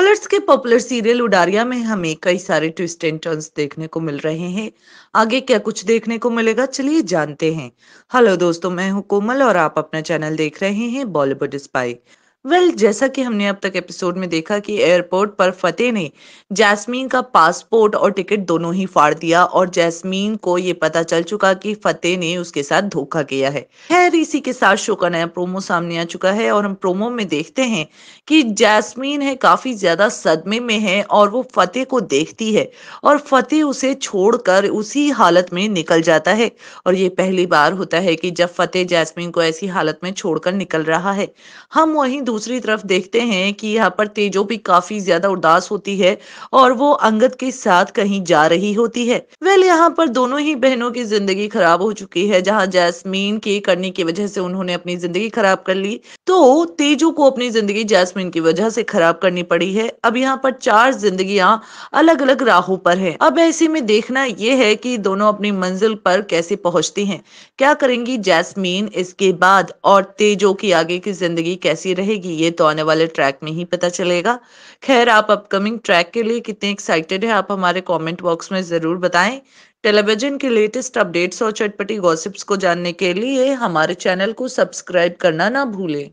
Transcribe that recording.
colours के popular serial Udaariyan में हमें कई सारे ट्विस्ट एंड टर्न्स देखने को मिल रहे हैं आगे क्या कुछ देखने को मिलेगा चलिए जानते हैं हेलो दोस्तों मैं हूं कोमल और आप अपना चैनल देख रहे हैं बॉलीवुड स्पाई वेल well, जैसा कि हमने अब तक एपिसोड में देखा कि एयरपोर्ट पर फतेह ने जैस्मीन का पासपोर्ट और टिकट दोनों ही फाड़ दिया और जैस्मीन को ये पता चल चुका कि फतेह ने उसके साथ धोखा किया है खैर इसी के साथ शो का नया प्रोमो सामने आ चुका है और हम प्रोमो में देखते हैं कि जैस्मीन है काफी ज्यादा सदमे में है और वो फतेह को देखती है और फतेह उसे छोड़कर उसी हालत में निकल जाता है और ये पहली बार होता है कि जब फतेह जैस्मीन को ऐसी हालत में छोड़कर निकल रहा है हम वही दूसरी तरफ देखते हैं कि यहाँ पर तेजो भी काफी ज्यादा उदास होती है और वो अंगद के साथ कहीं जा रही होती है वेल यहाँ पर दोनों ही बहनों की जिंदगी खराब हो चुकी है जहाँ जैस्मीन के करने की वजह से उन्होंने अपनी जिंदगी खराब कर ली तो तेजो को अपनी जिंदगी जैसमीन की वजह से खराब करनी पड़ी है अब यहाँ पर चार जिंदगियां अलग अलग राहों पर है अब ऐसे में देखना यह है कि दोनों अपनी मंजिल पर कैसे पहुंचती हैं क्या करेंगी जैस्मीन इसके बाद और तेजो की आगे की जिंदगी कैसी रहेगी रहेगी ये तो आने वाले ट्रैक में ही पता चलेगा खैर आप अपकमिंग ट्रैक के लिए कितने एक्साइटेड हैं आप हमारे कमेंट बॉक्स में ज़रूर बताएं टेलीविजन के लेटेस्ट अपडेट्स और चटपटी गॉसिप्स को जानने के लिए हमारे चैनल को सब्सक्राइब करना ना भूलें